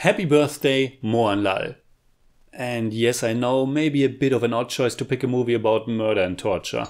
Happy birthday, Lal! And yes, I know, maybe a bit of an odd choice to pick a movie about murder and torture.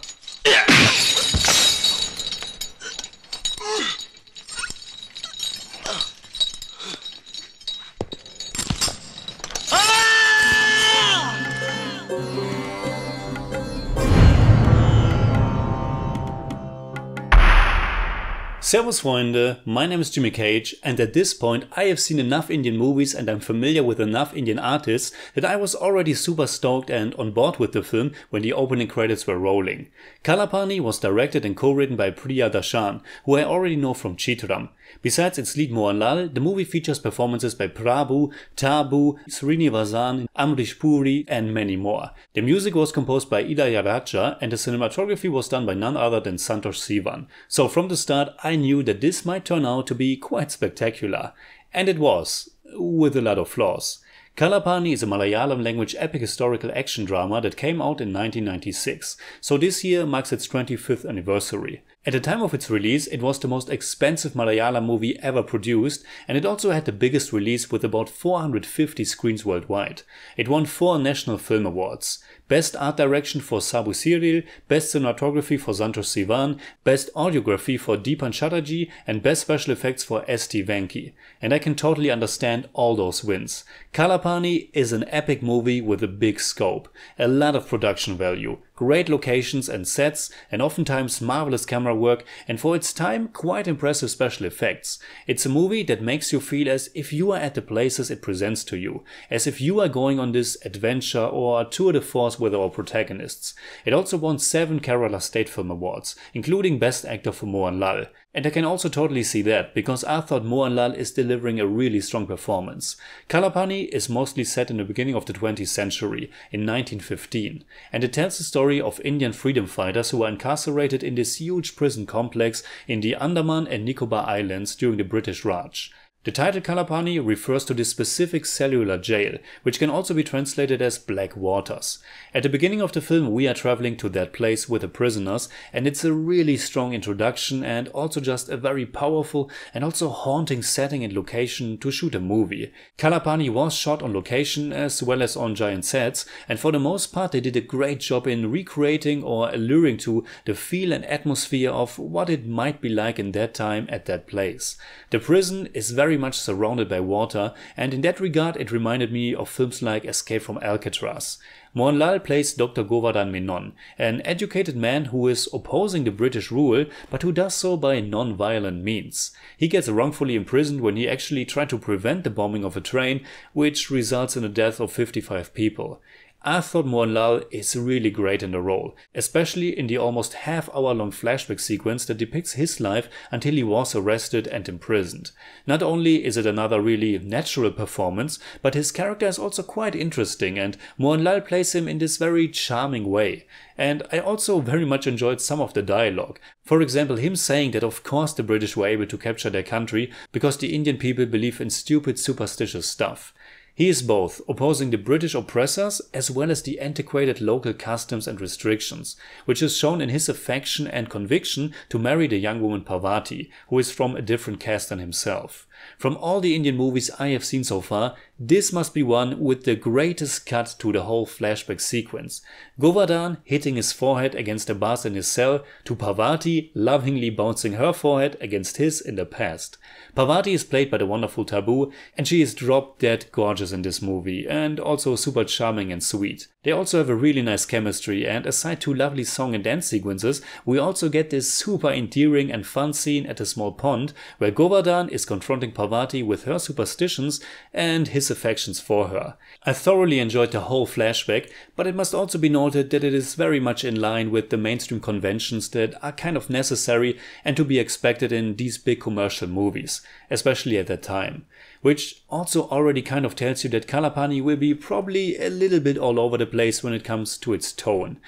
Servus Freunde, my name is Jimmy Cage and at this point I have seen enough Indian movies and I'm familiar with enough Indian artists that I was already super stoked and on board with the film when the opening credits were rolling. Kalapani was directed and co-written by Priya Dashan, who I already know from Chitram. Besides its lead Mohanlal, the movie features performances by Prabhu, Tabu, Srinivasan, Amrish Puri and many more. The music was composed by Ida Yaraja and the cinematography was done by none other than Santosh Sivan. So from the start I knew that this might turn out to be quite spectacular. And it was, with a lot of flaws. Kalapani is a Malayalam language epic historical action drama that came out in 1996, so this year marks its 25th anniversary. At the time of its release, it was the most expensive Malayalam movie ever produced, and it also had the biggest release with about 450 screens worldwide. It won four National Film Awards Best Art Direction for Sabu Cyril, Best Cinematography for Santos Sivan, Best Audiography for Deepan Chatterjee, and Best Special Effects for S.T. Venki. And I can totally understand all those wins. Kalapani is an epic movie with a big scope, a lot of production value, great locations and sets, and oftentimes marvelous camera work, and for its time, quite impressive special effects. It's a movie that makes you feel as if you are at the places it presents to you, as if you are going on this adventure or tour de force with our protagonists. It also won 7 Kerala State Film Awards, including Best Actor for Mohan Lal. And I can also totally see that, because I thought Lal is delivering a really strong performance. Kalapani is mostly set in the beginning of the 20th century, in 1915, and it tells the story of Indian freedom fighters who were incarcerated in this huge prison complex in the Andaman and Nicobar Islands during the British Raj. The title Kalapani refers to the specific cellular jail, which can also be translated as Black Waters. At the beginning of the film we are traveling to that place with the prisoners and it's a really strong introduction and also just a very powerful and also haunting setting and location to shoot a movie. Kalapani was shot on location as well as on giant sets and for the most part they did a great job in recreating or alluring to the feel and atmosphere of what it might be like in that time at that place. The prison is very very much surrounded by water, and in that regard it reminded me of films like Escape from Alcatraz. Mohanlal plays Dr. Govardhan Menon, an educated man who is opposing the British rule, but who does so by non-violent means. He gets wrongfully imprisoned when he actually tried to prevent the bombing of a train, which results in the death of 55 people. I thought Mournlal is really great in the role, especially in the almost half hour long flashback sequence that depicts his life until he was arrested and imprisoned. Not only is it another really natural performance, but his character is also quite interesting and Mournlal plays him in this very charming way. And I also very much enjoyed some of the dialogue. For example, him saying that of course the British were able to capture their country because the Indian people believe in stupid superstitious stuff. He is both opposing the British oppressors as well as the antiquated local customs and restrictions, which is shown in his affection and conviction to marry the young woman Parvati, who is from a different caste than himself. From all the Indian movies I have seen so far, this must be one with the greatest cut to the whole flashback sequence. Govardhan hitting his forehead against the bars in his cell to Parvati lovingly bouncing her forehead against his in the past. Parvati is played by the wonderful Tabu, and she is drop dead gorgeous in this movie and also super charming and sweet. They also have a really nice chemistry and aside to lovely song and dance sequences, we also get this super endearing and fun scene at a small pond where Govardhan is confronting Parvati with her superstitions and his affections for her. I thoroughly enjoyed the whole flashback, but it must also be noted that it is very much in line with the mainstream conventions that are kind of necessary and to be expected in these big commercial movies, especially at that time. Which also already kind of tells you that Kalapani will be probably a little bit all over the place when it comes to its tone.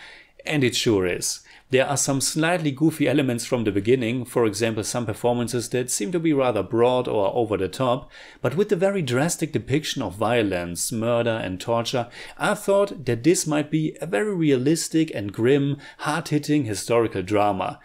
And it sure is. There are some slightly goofy elements from the beginning, for example some performances that seem to be rather broad or over the top, but with the very drastic depiction of violence, murder and torture, I thought that this might be a very realistic and grim, hard-hitting historical drama.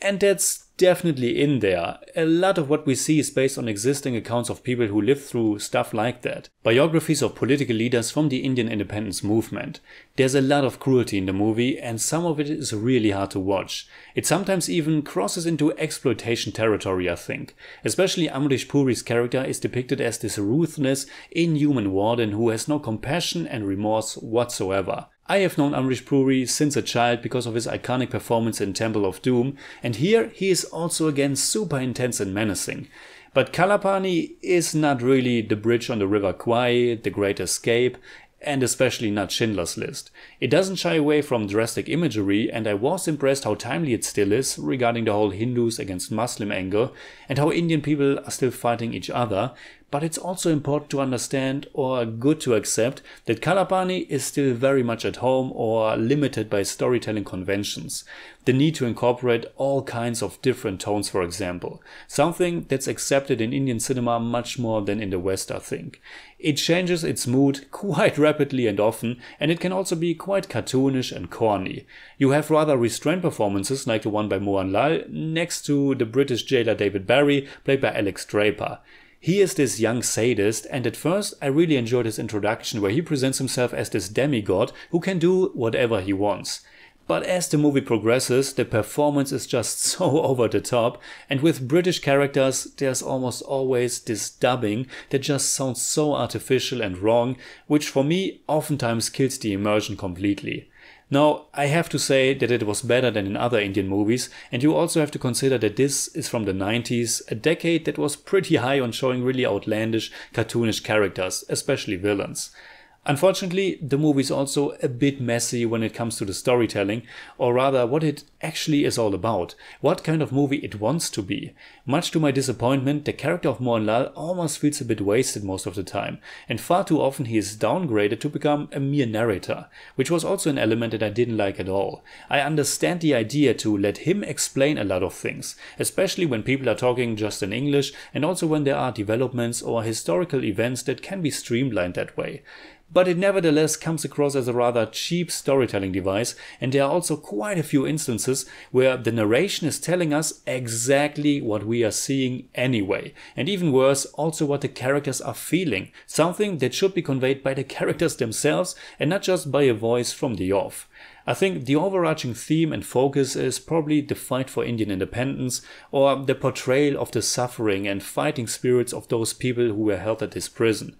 And that's definitely in there. A lot of what we see is based on existing accounts of people who lived through stuff like that. Biographies of political leaders from the Indian independence movement. There's a lot of cruelty in the movie and some of it is really hard to watch. It sometimes even crosses into exploitation territory I think. Especially Amrish Puri's character is depicted as this ruthless, inhuman warden who has no compassion and remorse whatsoever. I have known Amrish Puri since a child because of his iconic performance in Temple of Doom, and here he is also again super intense and menacing. But Kalapani is not really the bridge on the River Kwai, the Great Escape, and especially not Schindler's List. It doesn't shy away from drastic imagery, and I was impressed how timely it still is regarding the whole Hindus against Muslim angle and how Indian people are still fighting each other, but it's also important to understand or good to accept that Kalapani is still very much at home or limited by storytelling conventions. The need to incorporate all kinds of different tones, for example. Something that's accepted in Indian cinema much more than in the West, I think. It changes its mood quite rapidly and often, and it can also be quite cartoonish and corny. You have rather restrained performances like the one by Mohan Lal next to the British jailer David Barry, played by Alex Draper. He is this young sadist, and at first I really enjoyed his introduction where he presents himself as this demigod who can do whatever he wants. But as the movie progresses, the performance is just so over the top, and with British characters, there's almost always this dubbing that just sounds so artificial and wrong, which for me oftentimes kills the immersion completely. Now, I have to say that it was better than in other Indian movies, and you also have to consider that this is from the 90s, a decade that was pretty high on showing really outlandish, cartoonish characters, especially villains. Unfortunately, the movie is also a bit messy when it comes to the storytelling, or rather what it actually is all about, what kind of movie it wants to be. Much to my disappointment, the character of Lal almost feels a bit wasted most of the time, and far too often he is downgraded to become a mere narrator, which was also an element that I didn't like at all. I understand the idea to let him explain a lot of things, especially when people are talking just in English and also when there are developments or historical events that can be streamlined that way but it nevertheless comes across as a rather cheap storytelling device, and there are also quite a few instances where the narration is telling us exactly what we are seeing anyway, and even worse, also what the characters are feeling, something that should be conveyed by the characters themselves and not just by a voice from the off. I think the overarching theme and focus is probably the fight for Indian independence or the portrayal of the suffering and fighting spirits of those people who were held at this prison.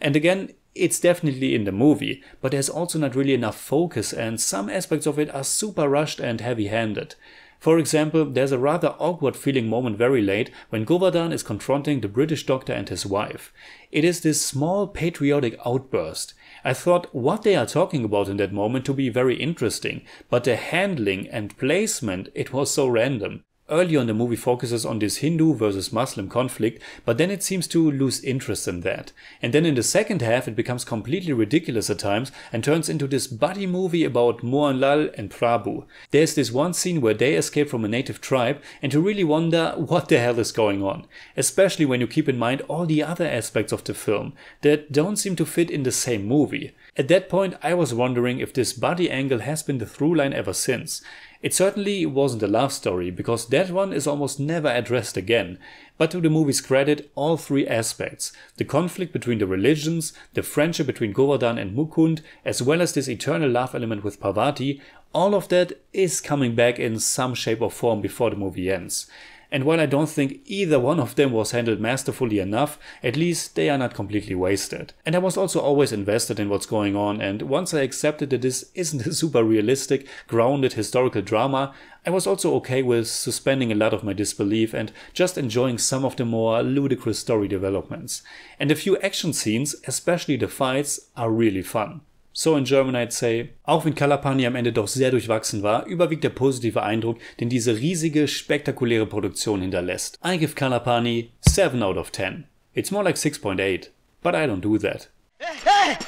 And again, it's definitely in the movie, but there's also not really enough focus and some aspects of it are super rushed and heavy-handed. For example, there's a rather awkward feeling moment very late when Govardhan is confronting the British doctor and his wife. It is this small patriotic outburst. I thought what they are talking about in that moment to be very interesting, but the handling and placement, it was so random. Early on, the movie focuses on this Hindu versus Muslim conflict, but then it seems to lose interest in that. And then in the second half, it becomes completely ridiculous at times and turns into this buddy movie about Mohanlal and Prabhu. There's this one scene where they escape from a native tribe and you really wonder what the hell is going on, especially when you keep in mind all the other aspects of the film that don't seem to fit in the same movie. At that point I was wondering if this body angle has been the through line ever since. It certainly wasn't a love story because that one is almost never addressed again, but to the movie's credit all three aspects, the conflict between the religions, the friendship between Govardhan and Mukund, as well as this eternal love element with Parvati, all of that is coming back in some shape or form before the movie ends. And while I don't think either one of them was handled masterfully enough, at least they are not completely wasted. And I was also always invested in what's going on, and once I accepted that this isn't a super realistic, grounded historical drama, I was also okay with suspending a lot of my disbelief and just enjoying some of the more ludicrous story developments. And a few action scenes, especially the fights, are really fun. So in German I'd say. Auch wenn Kalapani am Ende doch sehr durchwachsen war, überwiegt der positive Eindruck, den diese riesige, spektakuläre Produktion hinterlässt. I give Kalapani 7 out of 10. It's more like 6.8, but I don't do that. Hey, hey,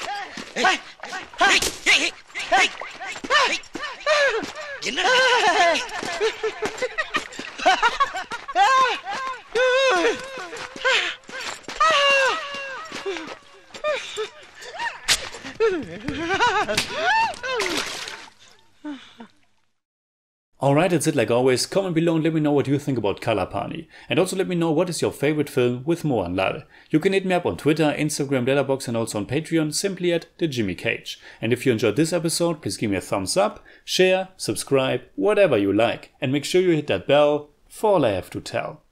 hey. Alright, that's it like always. Comment below and let me know what you think about Kalapani. And also let me know what is your favorite film with Mohan Lal. You can hit me up on Twitter, Instagram, Letterboxd and also on Patreon simply at the Jimmy Cage. And if you enjoyed this episode, please give me a thumbs up, share, subscribe, whatever you like. And make sure you hit that bell, for all I have to tell.